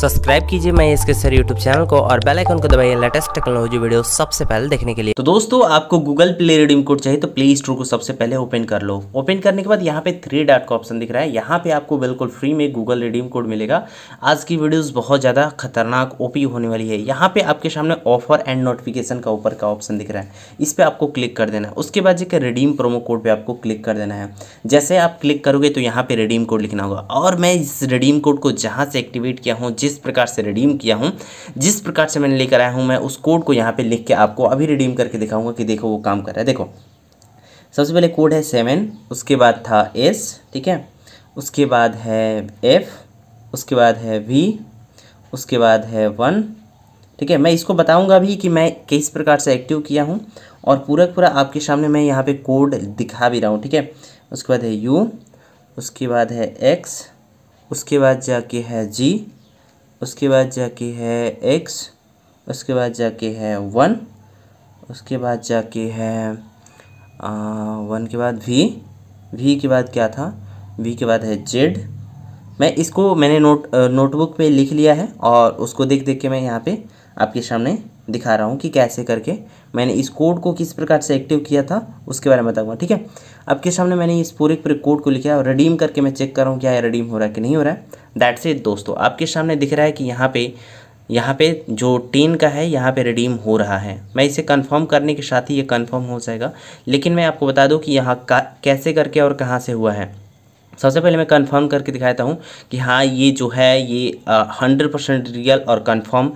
subscribe कीजिए मैं इसके सर यूट्यूब चैनल को और बेल आइकन को दबाइए लेटेस्ट टेक्नोलॉजी वीडियो सबसे पहले देखने के लिए तो दोस्तों आपको गूगल प्ले रिडीम कोड चाहिए तो प्ले स्टोर को सबसे पहले ओपन कर लो ओपन करने के बाद यहाँ पे थ्री डॉट का ऑप्शन दिख रहा है यहाँ पे आपको बिल्कुल फ्री में गूगल रिडीम कोड मिलेगा आज की वीडियो बहुत ज़्यादा खतरनाक ओपी होने वाली है यहाँ पे आपके सामने ऑफर एंड नोटिफिकेशन का ऊपर का ऑप्शन दिख रहा है इस पर आपको क्लिक कर देना है उसके बाद जो रिडीम प्रोमो कोड पर आपको क्लिक कर देना है जैसे आप क्लिक करोगे तो यहाँ पे रिडीम कोड लिखना होगा और मैं इस रिडीम कोड को जहाँ से एक्टिवेट किया हूँ जिस जिस प्रकार से रिडीम किया हूँ जिस प्रकार से मैंने लेकर आया हूँ मैं उस कोड को यहाँ पर लिख के आपको अभी रिडीम करके दिखाऊंगा कि देखो वो काम कर रहा है देखो सबसे पहले कोड है सेवन उसके बाद था एस ठीक है उसके बाद है एफ़ उसके बाद है वी उसके बाद है वन ठीक है मैं इसको बताऊंगा भी कि मैं किस प्रकार से एक्टिव किया हूं और पूरा पूरा आपके सामने मैं यहां पे कोड दिखा भी रहा हूं ठीक है उसके बाद है यू उसके बाद है एक्स उसके बाद जाके है जी उसके बाद जाके है एक्स उसके बाद जाके है वन उसके बाद जाके है वन के बाद वी वी के बाद क्या था वी के बाद है जेड मैं इसको मैंने नोट नोटबुक पे लिख लिया है और उसको देख देख के मैं यहाँ पे आपके सामने दिखा रहा हूँ कि कैसे करके मैंने इस कोड को किस प्रकार से एक्टिव किया था उसके बारे में बताऊँगा ठीक है आपके सामने मैंने इस पूरे पूरे कोड को लिखा है और रिडीम करके मैं चेक कर रहा हूँ क्या रिडीम हो रहा है कि नहीं हो रहा है दैट इट दोस्तों आपके सामने दिख रहा है कि यहाँ पे यहाँ पे जो टेन का है यहाँ पे रिडीम हो रहा है मैं इसे कंफर्म करने के साथ ही ये कंफर्म हो जाएगा लेकिन मैं आपको बता दूँ कि यहाँ कैसे करके और कहाँ से हुआ है सबसे पहले मैं कंफर्म करके दिखाता हूँ कि हाँ ये जो है ये हंड्रेड परसेंट रियल और कंफर्म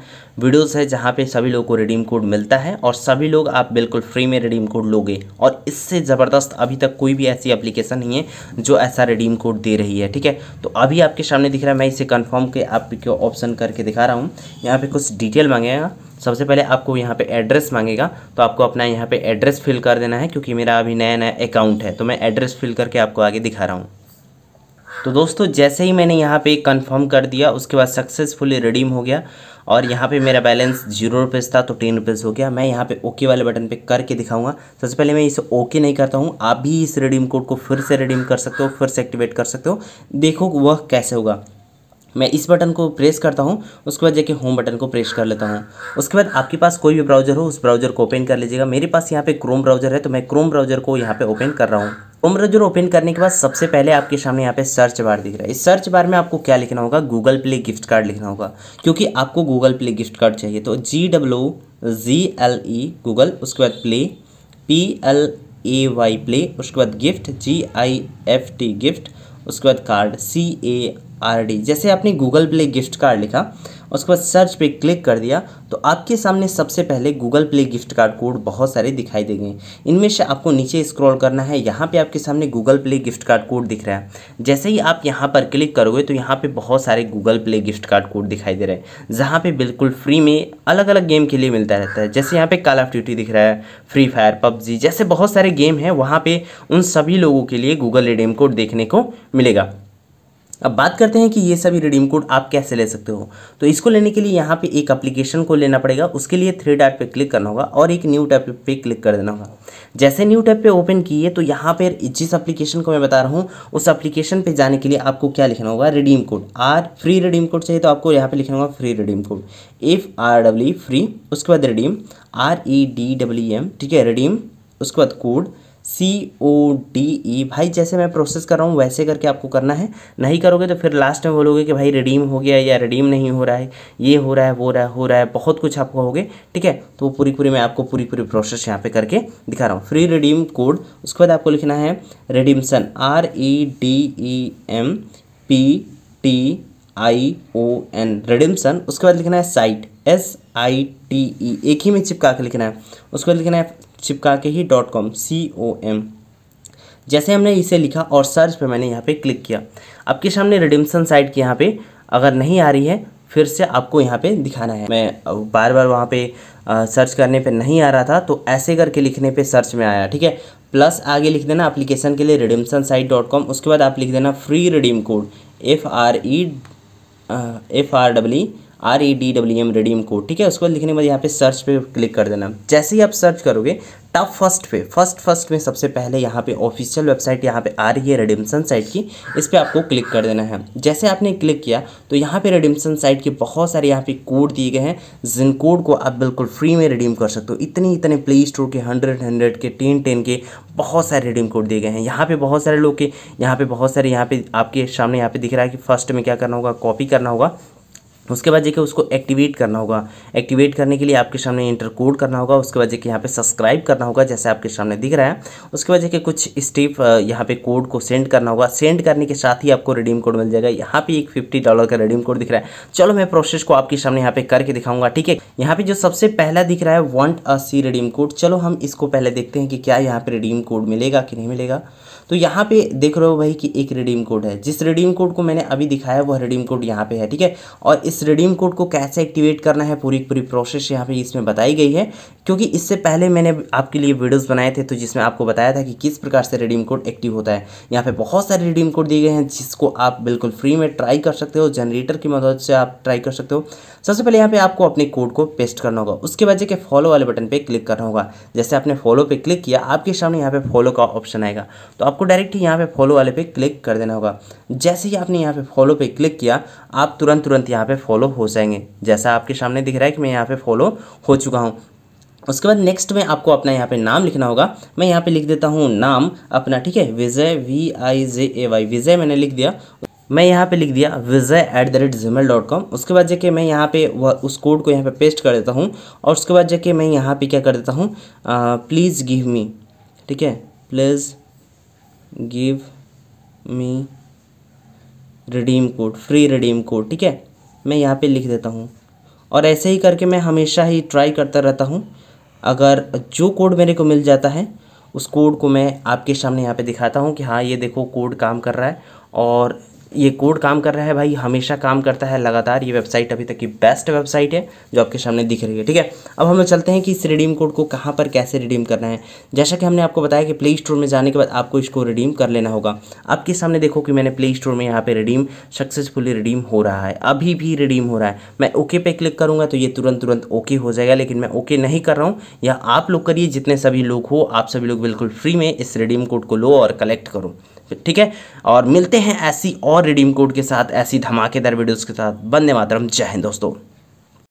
वीडियोस है जहाँ पे सभी लोगों को रिडीम कोड मिलता है और सभी लोग आप बिल्कुल फ्री में रिडीम कोड लोगे और इससे ज़बरदस्त अभी तक कोई भी ऐसी एप्लीकेशन नहीं है जो ऐसा रिडीम कोड दे रही है ठीक है तो अभी आपके सामने दिख रहा है मैं इसे कन्फर्म के आपके ऑप्शन करके दिखा रहा हूँ यहाँ पर कुछ डिटेल मांगेगा सबसे पहले आपको यहाँ पे एड्रेस मांगेगा तो आपको अपना यहाँ पे एड्रेस फिल कर देना है क्योंकि मेरा अभी नया नया अकाउंट है तो मैं एड्रेस फिल करके आपको आगे दिखा रहा हूँ तो दोस्तों जैसे ही मैंने यहाँ पे कंफर्म कर दिया उसके बाद सक्सेसफुली रिडीम हो गया और यहाँ पे मेरा बैलेंस जीरो रुपीज़ था तो टेन रुपीज़ हो गया मैं यहाँ पे ओके वाले बटन पे करके दिखाऊंगा सबसे पहले मैं इसे ओके नहीं करता हूँ आप भी इस रिडीम कोड को फिर से रिडीम कर सकते हो फिर से एक्टिवेट कर सकते हो देखो वह कैसे होगा मैं इस बटन को प्रेस करता हूँ उसके बाद जाके होम बटन को प्रेस कर लेता हूँ उसके बाद आपके पास कोई भी ब्राउज़र हो उस ब्राउज़र को ओपन कर लीजिएगा मेरे पास यहाँ पे क्रोम ब्राउज़र है तो मैं क्रोम ब्राउज़र को यहाँ पे ओपन कर रहा हूँ उम्र ब्राउजर ओपन करने के बाद सबसे पहले आपके सामने यहाँ पे सर्च बार दिख रहा है इस सर्च बार में आपको क्या लिखना होगा गूगल प्ले गिफ्ट कार्ड लिखना होगा क्योंकि आपको गूगल प्ले गिफ्ट कार्ड चाहिए तो G W G L E Google उसके बाद play P L A Y play उसके बाद gift G I F T gift उसके बाद card C A R D जैसे आपने गूगल प्ले गिफ्ट कार्ड लिखा उसके बाद सर्च पे क्लिक कर दिया तो आपके सामने सबसे पहले Google play gift card code बहुत सारे दिखाई देंगे इनमें से आपको नीचे स्क्रॉल करना है यहाँ पे आपके सामने Google play gift card code दिख रहा है जैसे ही आप यहाँ पर क्लिक करोगे तो यहाँ पे बहुत सारे Google play gift card code दिखाई दे रहे हैं जहाँ पे बिल्कुल फ्री में अलग अलग गेम के लिए मिलता रहता है जैसे यहाँ पे कॉल ऑफ ड्यूटी दिख रहा है फ्री फायर पबजी जैसे बहुत सारे गेम हैं वहाँ पर उन सभी लोगों के लिए गूगल रिडीम कोड देखने को मिलेगा अब बात करते हैं कि ये सभी रिडीम कोड आप कैसे ले सकते हो तो इसको लेने के लिए यहाँ पे एक एप्लीकेशन को लेना पड़ेगा उसके लिए थ्री डॉट पे क्लिक करना होगा और एक न्यू टैप पे क्लिक कर देना होगा जैसे न्यू टैप पे ओपन किए तो यहाँ पर जिस एप्लीकेशन को मैं बता रहा हूँ उस एप्लीकेशन पर जाने के लिए आपको क्या लिखना होगा redeem code or free redeem code चाहिए तो आपको यहाँ पर लिखना होगा free redeem code F R W free उसके बाद redeem R E D W M ठीक है रिडीम उसके बाद कोड सी ओ डी ई भाई जैसे मैं प्रोसेस कर रहा हूँ वैसे करके आपको करना है नहीं करोगे तो फिर लास्ट में बोलोगे कि भाई रिडीम हो गया या रिडीम नहीं हो रहा है ये हो रहा है वो रहा है हो रहा है बहुत कुछ आप कहोगे ठीक है तो पूरी पूरी मैं आपको पूरी पूरी प्रोसेस यहाँ पे करके दिखा रहा हूँ फ्री रिडीम कोड उसके बाद आपको लिखना है redemption R E D E M P T I O N redemption उसके बाद लिखना है site S I T E एक ही में चिपका के लिखना है उसको लिखना है चिपका के ही dot com C O M जैसे हमने इसे लिखा और सर्च पे मैंने यहाँ पे क्लिक किया आपके सामने रिडिम्सन साइट की यहाँ पे अगर नहीं आ रही है फिर से आपको यहाँ पे दिखाना है मैं बार बार वहाँ पे आ, सर्च करने पे नहीं आ रहा था तो ऐसे करके लिखने पे सर्च में आया ठीक है प्लस आगे लिख देना एप्लीकेशन के लिए रिडिम्सन साइट डॉट कॉम उसके बाद आप लिख देना free redeem code F R E F R W R E D W M redeem code ठीक है उसको लिखने के बाद यहाँ पे सर्च पे क्लिक कर देना जैसे ही आप सर्च करोगे टॉप फर्स्ट पे फर्स्ट फर्स्ट में सबसे पहले यहाँ पे ऑफिशियल वेबसाइट यहाँ पे आ रही है रेडिमसन साइट की इस पर आपको क्लिक कर देना है जैसे आपने क्लिक किया तो यहाँ पे रेडिमसन साइट के बहुत सारे यहाँ पे कोड दिए गए हैं जिन कोड को आप बिल्कुल फ्री में रिडीम कर सकते हो इतने इतने प्ले स्टोर के हंड्रेड हंड्रेड के टेन टेन के बहुत सारे रिडीम कोड दिए गए हैं यहाँ पर बहुत सारे लोग के यहाँ पर बहुत सारे यहाँ पे आपके सामने यहाँ पे दिख रहा है कि फर्स्ट में क्या करना होगा कॉपी करना होगा उसके बाद देखिए उसको एक्टिवेट करना होगा एक्टिवेट करने के लिए आपके सामने इंटर कोड करना होगा उसके बाद देखिए यहाँ पे सब्सक्राइब करना होगा जैसे आपके सामने दिख रहा है उसके बाद देखिए कुछ स्टेप यहाँ पे कोड को सेंड करना होगा सेंड करने के साथ ही आपको रिडीम कोड मिल जाएगा यहाँ पे एक फिफ्टी डॉलर का रिडीम कोड दिख रहा है चलो मैं प्रोसेस को आपके सामने यहाँ पे करके दिखाऊंगा ठीक है यहाँ पे जो सबसे पहला दिख रहा है want a see redeem code चलो हम इसको पहले देखते हैं कि क्या यहाँ पे रिडीम कोड मिलेगा कि नहीं मिलेगा तो यहाँ पे देख रहे हो भाई कि एक रिडीम कोड है जिस रिडीम कोड को मैंने अभी दिखाया वह रिडीम कोड यहाँ पे है ठीक है और इस इस रिडीम कोड को कैसे एक्टिवेट करना है पूरी पूरी प्रोसेस यहाँ पे इसमें बताई गई है क्योंकि इससे पहले मैंने आपके लिए वीडियोस बनाए थे तो जिसमें आपको बताया था कि किस प्रकार से रिडीम कोड एक्टिव होता है यहाँ पे बहुत सारे रिडीम कोड दिए गए हैं जिसको आप बिल्कुल फ्री में ट्राई कर सकते हो जनरेटर की मदद से आप ट्राई कर सकते हो सबसे पहले यहाँ पर आपको अपने कोड को पेस्ट करना होगा उसके बाद जाके फॉलो वाले बटन पर क्लिक करना होगा जैसे आपने फॉलो पर क्लिक किया आपके सामने यहाँ पर फॉलो का ऑप्शन आएगा तो आपको डायरेक्ट ही यहाँ पर फॉलो वाले पर क्लिक कर देना होगा जैसे ही आपने यहाँ पर फॉलो पर क्लिक किया आप तुरंत तुरंत यहाँ पर फॉलो हो जाएंगे जैसा आपके सामने दिख रहा है कि मैं यहाँ पर फॉलो हो चुका हूँ उसके बाद नेक्स्ट में आपको अपना यहाँ पे नाम लिखना होगा मैं यहाँ पे लिख देता हूँ नाम अपना ठीक है विजय we I J A Y विजय मैंने लिख दिया मैं यहाँ पे लिख दिया Vijay at the rate Gmail dot com उसके बाद जाके मैं यहाँ पे वह उस कोड को यहाँ पे पेस्ट कर देता हूँ और उसके बाद जाके मैं यहाँ पे क्या कर देता हूँ प्लीज़ गिव मी ठीक है please give me redeem code free redeem code ठीक है मैं यहाँ पे लिख देता हूँ और ऐसे ही करके मैं हमेशा ही ट्राई करता रहता हूँ अगर जो कोड मेरे को मिल जाता है उस कोड को मैं आपके सामने यहाँ पे दिखाता हूँ कि हाँ ये देखो कोड काम कर रहा है और ये कोड काम कर रहा है भाई हमेशा काम करता है लगातार ये वेबसाइट अभी तक की बेस्ट वेबसाइट है जो आपके सामने दिख रही है ठीक है अब हम लोग चलते हैं कि इस रिडीम कोड को कहाँ पर कैसे रिडीम करना है जैसा कि हमने आपको बताया कि प्ले स्टोर में जाने के बाद आपको इसको रिडीम कर लेना होगा आपके सामने देखो कि मैंने प्ले स्टोर में यहाँ पर रिडीम सक्सेसफुली रिडीम हो रहा है अभी भी रिडीम हो रहा है मैं ओके पे क्लिक करूँगा तो ये तुरंत तुरंत ओके हो जाएगा लेकिन मैं ओके नहीं कर रहा हूँ या आप लोग करिए जितने सभी लोग हो आप सभी लोग बिल्कुल फ्री में इस रिडीम कोड को लो और कलेक्ट करो ठीक है और मिलते हैं ऐसी और रिडीम कोड के साथ ऐसी धमाकेदार वीडियोज़ के साथ बंदे मातरम जय हिंद दोस्तों